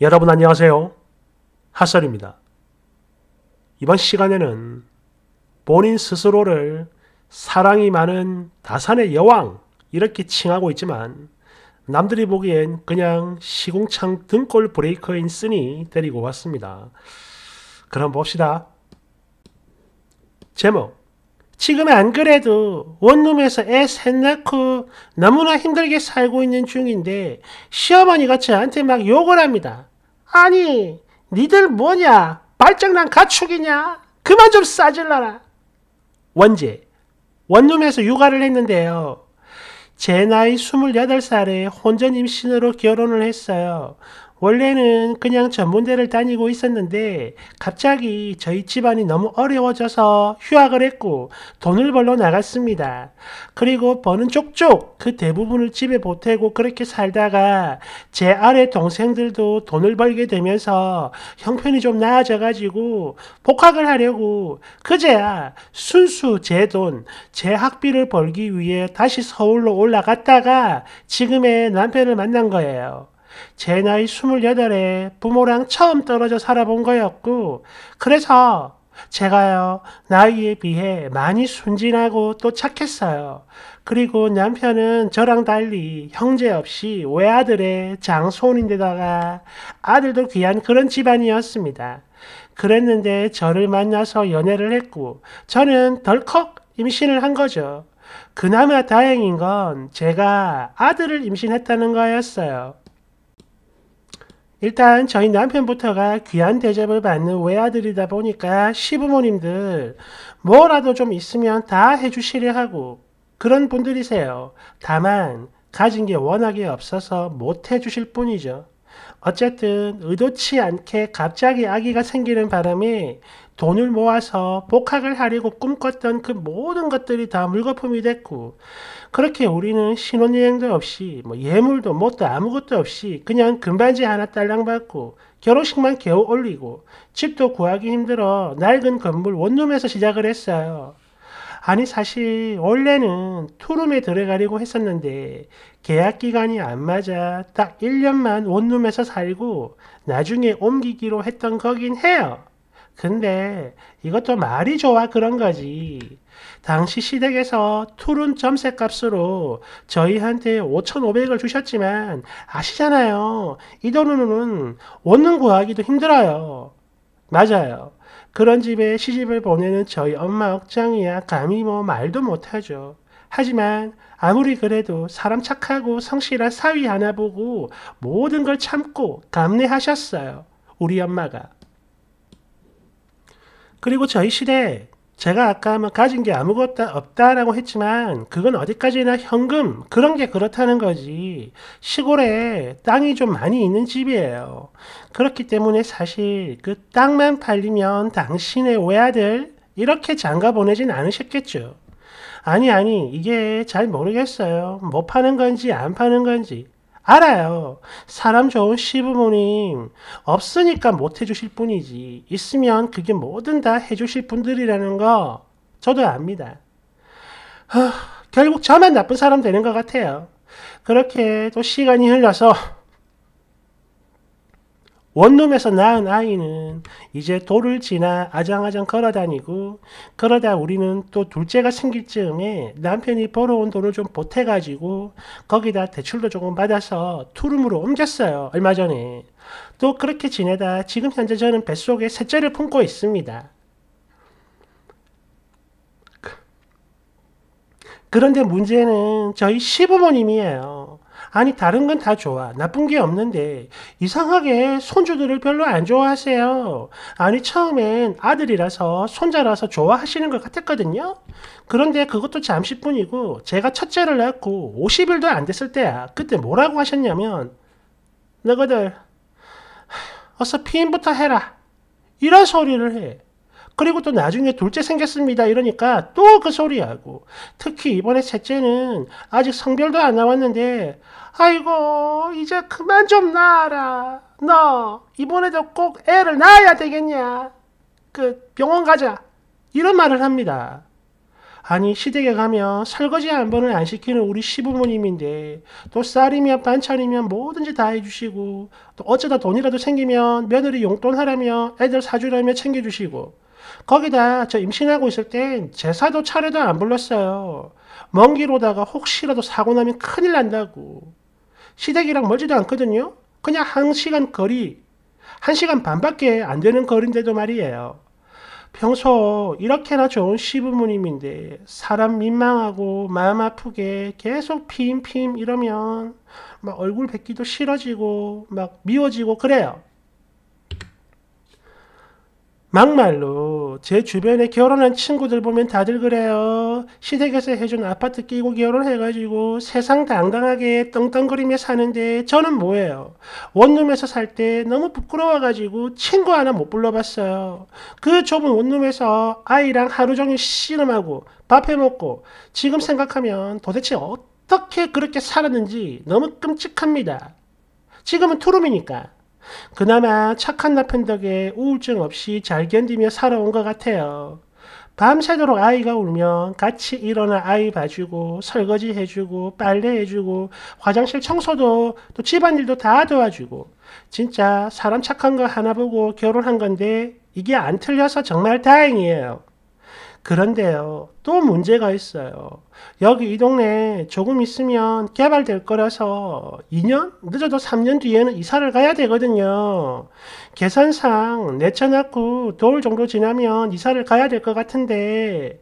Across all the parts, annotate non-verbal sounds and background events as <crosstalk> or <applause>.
여러분 안녕하세요. 핫설입니다. 이번 시간에는 본인 스스로를 사랑이 많은 다산의 여왕 이렇게 칭하고 있지만 남들이 보기엔 그냥 시궁창 등골 브레이커인 쓰니 데리고 왔습니다. 그럼 봅시다. 제목 지금 안 그래도 원룸에서 애 셋 낳고 너무나 힘들게 살고 있는 중인데 시어머니가 저한테 막 욕을 합니다. 아니 니들 뭐냐 발정난 가축이냐 그만 좀 싸질러라. 원제 원룸에서 육아를 했는데요. 제 나이 28살에 혼전 임신으로 결혼을 했어요. 원래는 그냥 전문대를 다니고 있었는데 갑자기 저희 집안이 너무 어려워져서 휴학을 했고 돈을 벌러 나갔습니다. 그리고 버는 쪽쪽 그 대부분을 집에 보태고 그렇게 살다가 제 아래 동생들도 돈을 벌게 되면서 형편이 좀 나아져가지고 복학을 하려고 그제야 순수 제 돈, 제 학비를 벌기 위해 다시 서울로 올라갔다가 지금의 남편을 만난 거예요. 제 나이 28에 부모랑 처음 떨어져 살아본 거였고, 그래서 제가요, 나이에 비해 많이 순진하고 또 착했어요. 그리고 남편은 저랑 달리 형제 없이 외아들의 장손인데다가 아들도 귀한 그런 집안이었습니다. 그랬는데 저를 만나서 연애를 했고, 저는 덜컥 임신을 한 거죠. 그나마 다행인 건 제가 아들을 임신했다는 거였어요. 일단 저희 남편부터가 귀한 대접을 받는 외아들이다 보니까 시부모님들 뭐라도 좀 있으면 다 해주시려 하고 그런 분들이세요. 다만 가진 게 워낙에 없어서 못 해주실 뿐이죠. 어쨌든 의도치 않게 갑자기 아기가 생기는 바람에 돈을 모아서 복학을 하려고 꿈꿨던 그 모든 것들이 다 물거품이 됐고 그렇게 우리는 신혼여행도 없이 뭐 예물도 뭣도 아무것도 없이 그냥 금반지 하나 딸랑 받고 결혼식만 겨우 올리고 집도 구하기 힘들어 낡은 건물 원룸에서 시작을 했어요. 아니 사실 원래는 투룸에 들어가려고 했었는데 계약 기간이 안 맞아 딱 1년만 원룸에서 살고 나중에 옮기기로 했던 거긴 해요. 근데 이것도 말이 좋아 그런 거지. 당시 시댁에서 투룸 점세 값으로 저희한테 5,500을 주셨지만 아시잖아요. 이 돈으로는 원룸 구하기도 힘들어요. 맞아요. 그런 집에 시집을 보내는 저희 엄마 억장이야 감히 뭐 말도 못하죠. 하지만 아무리 그래도 사람 착하고 성실한 사위 하나 보고 모든 걸 참고 감내하셨어요. 우리 엄마가. 그리고 저희 시대 제가 아까 뭐 가진 게 아무것도 없다라고 했지만 그건 어디까지나 현금 그런 게 그렇다는 거지 시골에 땅이 좀 많이 있는 집이에요 그렇기 때문에 사실 그 땅만 팔리면 당신의 외아들 이렇게 장가 보내진 않으셨겠죠 아니 아니 이게 잘 모르겠어요 못 뭐 파는 건지 안 파는 건지 알아요. 사람 좋은 시부모님 없으니까 못 해주실 뿐이지 있으면 그게 뭐든 다 해주실 분들이라는 거 저도 압니다. 하, 결국 저만 나쁜 사람 되는 것 같아요. 그렇게 또 시간이 흘러서 원룸에서 낳은 아이는 이제 돌을 지나 아장아장 걸어다니고 그러다 우리는 또 둘째가 생길 즈음에 남편이 벌어온 돈을 좀 보태가지고 거기다 대출도 조금 받아서 투룸으로 옮겼어요. 얼마 전에. 또 그렇게 지내다 지금 현재 저는 뱃속에 셋째를 품고 있습니다. 그런데 문제는 저희 시부모님이에요. 아니 다른 건 다 좋아. 나쁜 게 없는데 이상하게 손주들을 별로 안 좋아하세요. 아니 처음엔 아들이라서 손자라서 좋아하시는 것 같았거든요. 그런데 그것도 잠시뿐이고 제가 첫째를 낳고 50일도 안 됐을 때야. 그때 뭐라고 하셨냐면 너희들 어서 피임부터 해라. 이런 소리를 해. 그리고 또 나중에 둘째 생겼습니다. 이러니까 또 그 소리하고. 특히 이번에 셋째는 아직 성별도 안 나왔는데, 아이고, 이제 그만 좀 낳아라. 너, 이번에도 꼭 애를 낳아야 되겠냐. 그, 병원 가자. 이런 말을 합니다. 아니 시댁에 가면 설거지 한 번을 안 시키는 우리 시부모님인데 또 쌀이면 반찬이면 뭐든지 다 해주시고 또 어쩌다 돈이라도 생기면 며느리 용돈 하라며 애들 사주라며 챙겨주시고 거기다 저 임신하고 있을 땐 제사도 차례도 안 불렀어요. 먼 길 오다가 혹시라도 사고 나면 큰일 난다고. 시댁이랑 멀지도 않거든요. 그냥 한 시간 거리, 한 시간 반밖에 안 되는 거리인데도 말이에요. 평소 이렇게나 좋은 시부모님인데 사람 민망하고 마음 아프게 계속 피임 이러면 막 얼굴 뵙기도 싫어지고 막 미워지고 그래요. 막말로 제 주변에 결혼한 친구들 보면 다들 그래요. 시댁에서 해준 아파트 끼고 결혼해가지고 세상 당당하게 떵떵거리며 사는데 저는 뭐예요. 원룸에서 살 때 너무 부끄러워가지고 친구 하나 못 불러봤어요. 그 좁은 원룸에서 아이랑 하루 종일 씨름하고 밥해 먹고 지금 생각하면 도대체 어떻게 그렇게 살았는지 너무 끔찍합니다. 지금은 투룸이니까. 그나마 착한 남편 덕에 우울증 없이 잘 견디며 살아온 것 같아요. 밤새도록 아이가 울면 같이 일어나 아이 봐주고 설거지 해주고 빨래 해주고 화장실 청소도 또 집안일도 다 도와주고 진짜 사람 착한 거 하나 보고 결혼한 건데 이게 안 틀려서 정말 다행이에요. 그런데요, 또 문제가 있어요. 여기 이 동네 조금 있으면 개발될 거라서 2년? 늦어도 3년 뒤에는 이사를 가야 되거든요. 계산상 내쳐놨고 돌 정도 지나면 이사를 가야 될 것 같은데,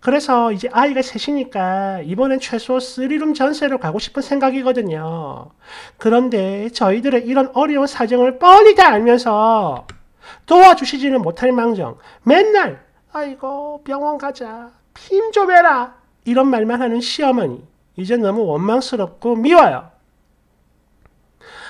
그래서 이제 아이가 셋이니까 이번엔 최소 3룸 전세로 가고 싶은 생각이거든요. 그런데 저희들의 이런 어려운 사정을 뻔히 다 알면서 도와주시지는 못할 망정 맨날 아이고 병원 가자. 핌좀 해라. 이런 말만 하는 시어머니. 이제 너무 원망스럽고 미워요.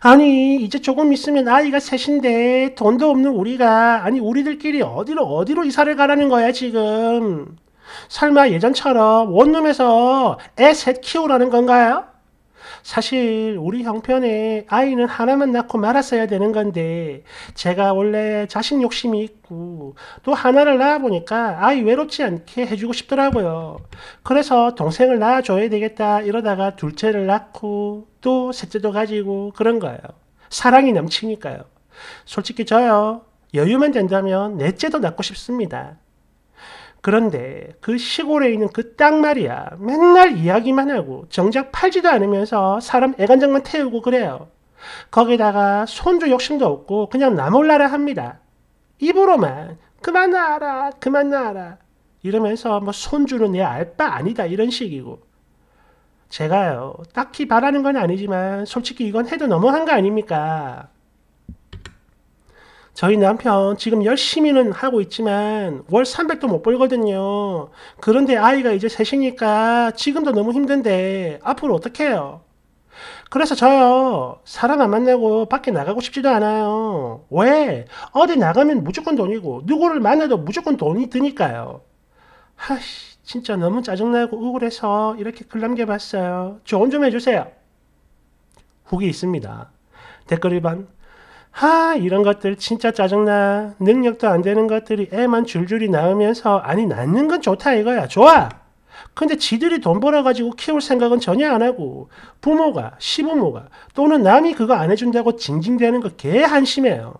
아니 이제 조금 있으면 아이가 셋인데 돈도 없는 우리가 아니 우리들끼리 어디로 어디로 이사를 가라는 거야 지금. 설마 예전처럼 원룸에서 애 셋 키우라는 건가요? 사실 우리 형편에 아이는 하나만 낳고 말았어야 되는 건데 제가 원래 자신 욕심이 있고 또 하나를 낳아보니까 아이 외롭지 않게 해주고 싶더라고요. 그래서 동생을 낳아줘야 되겠다 이러다가 둘째를 낳고 또 셋째도 가지고 그런 거예요. 사랑이 넘치니까요. 솔직히 저요. 여유만 된다면 넷째도 낳고 싶습니다. 그런데 그 시골에 있는 그 땅 말이야. 맨날 이야기만 하고 정작 팔지도 않으면서 사람 애간장만 태우고 그래요. 거기다가 손주 욕심도 없고 그냥 나몰라라 합니다. 입으로만 그만 나와라 그만 나와라 이러면서 뭐 손주는 내 알바 아니다 이런 식이고 제가요 딱히 바라는 건 아니지만 솔직히 이건 해도 너무한 거 아닙니까? 저희 남편 지금 열심히는 하고 있지만 월 300도 못 벌거든요. 그런데 아이가 이제 셋이니까 지금도 너무 힘든데 앞으로 어떻게 해요? 그래서 저요. 사람 안 만나고 밖에 나가고 싶지도 않아요. 왜? 어디 나가면 무조건 돈이고 누구를 만나도 무조건 돈이 드니까요. 하씨 진짜 너무 짜증나고 우울해서 이렇게 글 남겨봤어요. 조언 좀 해주세요. 후기 있습니다. 댓글 1번 하 이런 것들 진짜 짜증나 능력도 안 되는 것들이 애만 줄줄이 나오면서 아니 낳는 건 좋다 이거야 좋아 근데 지들이 돈 벌어가지고 키울 생각은 전혀 안 하고 부모가 시부모가 또는 남이 그거 안 해준다고 징징대는 거 개 한심해요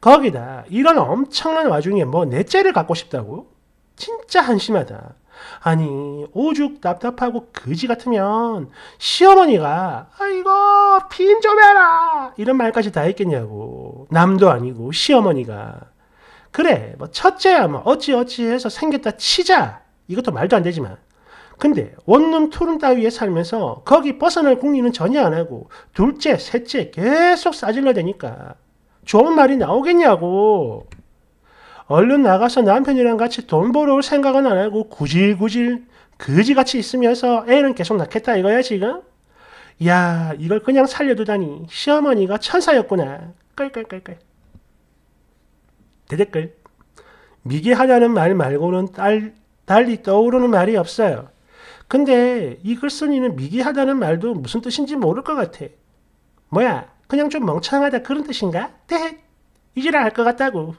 거기다 이런 엄청난 와중에 뭐 넷째를 갖고 싶다고 진짜 한심하다 아니 오죽 답답하고 거지 같으면 시어머니가 아이고 빈좀 해라 이런 말까지 다 했겠냐고 남도 아니고 시어머니가 그래 뭐 첫째야 뭐 어찌어찌 해서 생겼다 치자 이것도 말도 안 되지만 근데 원룸 투룸 따위에 살면서 거기 벗어날 궁리는 전혀 안 하고 둘째 셋째 계속 싸질러 대니까 좋은 말이 나오겠냐고 얼른 나가서 남편이랑 같이 돈 벌어올 생각은 안 하고 구질구질 그지같이 있으면서 애는 계속 낳겠다 이거야 지금? 야 이걸 그냥 살려두다니 시어머니가 천사였구나. 끌끌끌끌. 대댓글. 미개하다는 말 말고는 딸, 달리 떠오르는 말이 없어요. 근데 이 글쓴이는 미개하다는 말도 무슨 뜻인지 모를 것 같아. 뭐야 그냥 좀 멍청하다 그런 뜻인가? 떼 이지랄 할것 같다고.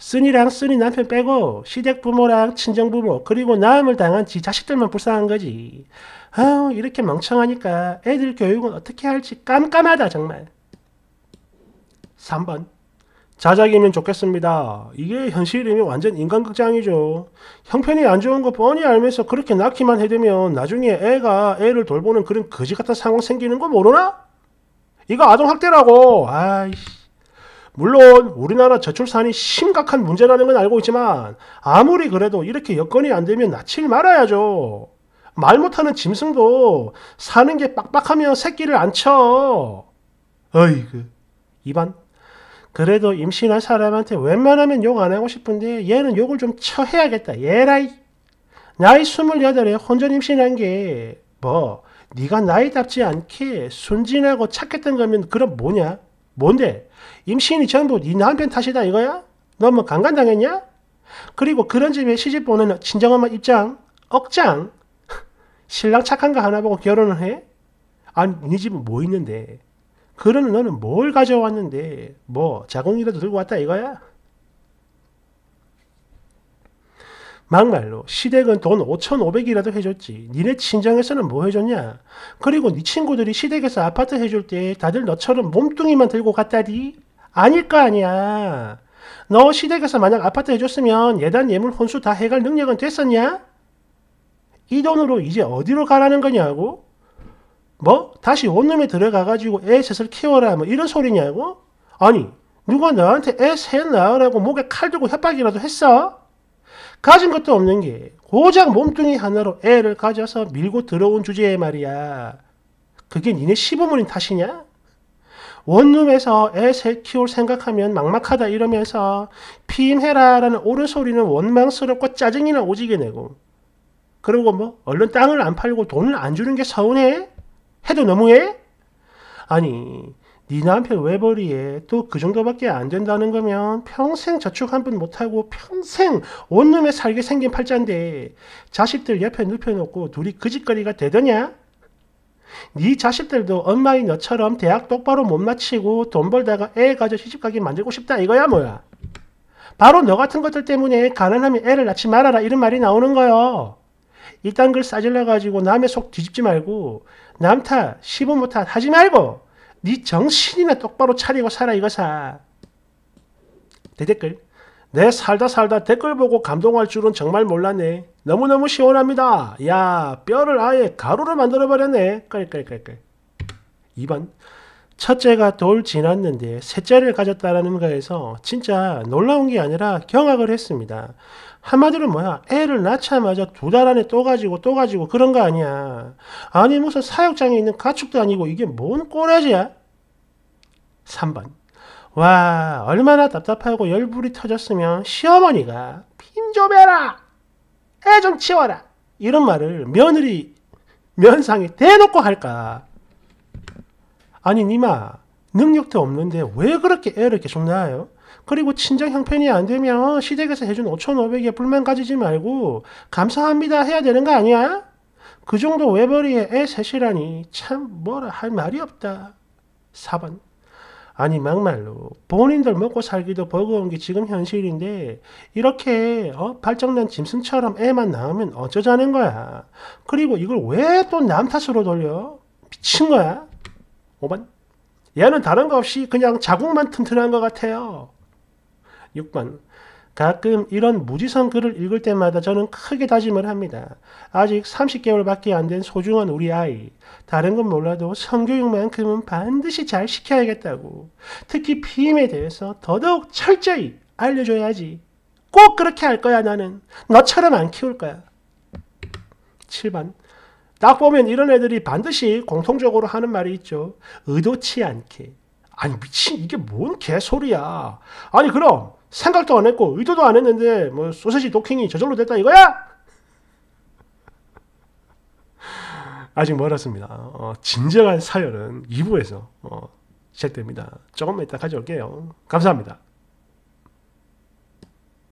쓴이랑 쓴이 남편 빼고 시댁 부모랑 친정 부모 그리고 남을 당한 지 자식들만 불쌍한 거지. 아 이렇게 멍청하니까 애들 교육은 어떻게 할지 깜깜하다 정말. 3번 자작이면 좋겠습니다. 이게 현실이면 완전 인간극장이죠. 형편이 안 좋은 거 뻔히 알면서 그렇게 낳기만 해두면 나중에 애가 애를 돌보는 그런 거지 같은 상황 생기는 거 모르나? 이거 아동학대라고. 아이씨. 물론 우리나라 저출산이 심각한 문제라는 건 알고 있지만 아무리 그래도 이렇게 여건이 안 되면 낳질 말아야죠. 말 못하는 짐승도 사는 게 빡빡하면 새끼를 안 쳐. 어이그 이반 그래도 임신한 사람한테 웬만하면 욕 안 하고 싶은데 얘는 욕을 좀 쳐해야겠다. 얘라이. 나이 스물여덟에 혼전 임신한 게 뭐 네가 나이답지 않게 순진하고 착했던 거면 그럼 뭐냐? 뭔데? 임신이 전부 네 남편 탓이다 이거야? 너뭐 강간당했냐? 그리고 그런 집에 시집 보는 친정엄마 입장 억장 <laughs> 신랑 착한 거 하나 보고 결혼을 해? 아니 네 집은 뭐 있는데 그러는 너는 뭘 가져왔는데 뭐 자궁이라도 들고 왔다 이거야? 막말로 시댁은 돈 5,500이라도 해줬지. 니네 친정에서는 뭐 해줬냐? 그리고 네 친구들이 시댁에서 아파트 해줄 때 다들 너처럼 몸뚱이만 들고 갔다디? 아닐 거 아니야. 너 시댁에서 만약 아파트 해줬으면 예단 예물 혼수 다 해갈 능력은 됐었냐? 이 돈으로 이제 어디로 가라는 거냐고? 뭐? 다시 원룸에 들어가가지고 애 셋을 키워라 뭐 이런 소리냐고? 아니 누가 너한테 애셋 낳으라고 목에 칼 들고 협박이라도 했어? 가진 것도 없는 게 고작 몸뚱이 하나로 애를 가져서 밀고 들어온 주제에 말이야. 그게 니네 시부모님 탓이냐? 원룸에서 애 키울 생각하면 막막하다 이러면서 피임해라라는 오른 소리는 원망스럽고 짜증이나 오지게 내고 그리고 뭐 얼른 땅을 안 팔고 돈을 안 주는 게 서운해? 해도 너무해? 아니 네 남편 외벌이에 또 그 정도밖에 안 된다는 거면 평생 저축 한 번 못하고 평생 온몸에 살게 생긴 팔자인데 자식들 옆에 눕혀놓고 둘이 그 짓거리가 되더냐? 네 자식들도 엄마인 너처럼 대학 똑바로 못 마치고 돈 벌다가 애 가져 시집가게 만들고 싶다 이거야 뭐야? 바로 너 같은 것들 때문에 가난하면 애를 낳지 말아라 이런 말이 나오는 거요. 이딴 걸 싸질러가지고 남의 속 뒤집지 말고 남탓 시부 못탓 하지 말고 네 정신이나 똑바로 차리고 살아 이거사. 대댓글. 내 살다 살다 댓글 보고 감동할 줄은 정말 몰랐네. 너무너무 시원합니다. 야 뼈를 아예 가루로 만들어버렸네. 깔깔깔깔. 2번 첫째가 돌 지났는데 셋째를 가졌다라는 거에서 진짜 놀라운 게 아니라 경악을 했습니다. 한마디로 뭐야? 애를 낳자마자 두 달 안에 또 가지고 또 가지고 그런 거 아니야. 아니 무슨 사육장에 있는 가축도 아니고 이게 뭔 꼬라지야? 3번. 와 얼마나 답답하고 열불이 터졌으면 시어머니가 핀좀 해라! 애 좀 치워라! 이런 말을 며느리 면상에 대놓고 할까? 아니 니마 능력도 없는데 왜 그렇게 애를 계속 낳아요? 그리고 친정 형편이 안 되면 시댁에서 해준 5,500에 불만 가지지 말고 감사합니다 해야 되는 거 아니야? 그 정도 외벌이에 애 셋이라니 참 뭐라 할 말이 없다. 4번 아니 막말로 본인들 먹고 살기도 버거운 게 지금 현실인데 이렇게 어? 발정난 짐승처럼 애만 낳으면 어쩌자는 거야. 그리고 이걸 왜 또 남 탓으로 돌려? 미친 거야? 5번 얘는 다른 거 없이 그냥 자국만 튼튼한 것 같아요. 6번 가끔 이런 무지성 글을 읽을 때마다 저는 크게 다짐을 합니다. 아직 30개월밖에 안 된 소중한 우리 아이. 다른 건 몰라도 성교육만큼은 반드시 잘 시켜야겠다고. 특히 피임에 대해서 더더욱 철저히 알려줘야지. 꼭 그렇게 할 거야 나는. 너처럼 안 키울 거야. 7번 딱 보면 이런 애들이 반드시 공통적으로 하는 말이 있죠. 의도치 않게. 아니 미친 이게 뭔 개소리야. 아니 그럼 생각도 안 했고 의도도 안 했는데 뭐 소세지 도킹이 저절로 됐다 이거야? 아직 멀었습니다. 어, 진정한 사연은 2부에서 어, 시작됩니다. 조금만 이따 가져올게요. 감사합니다.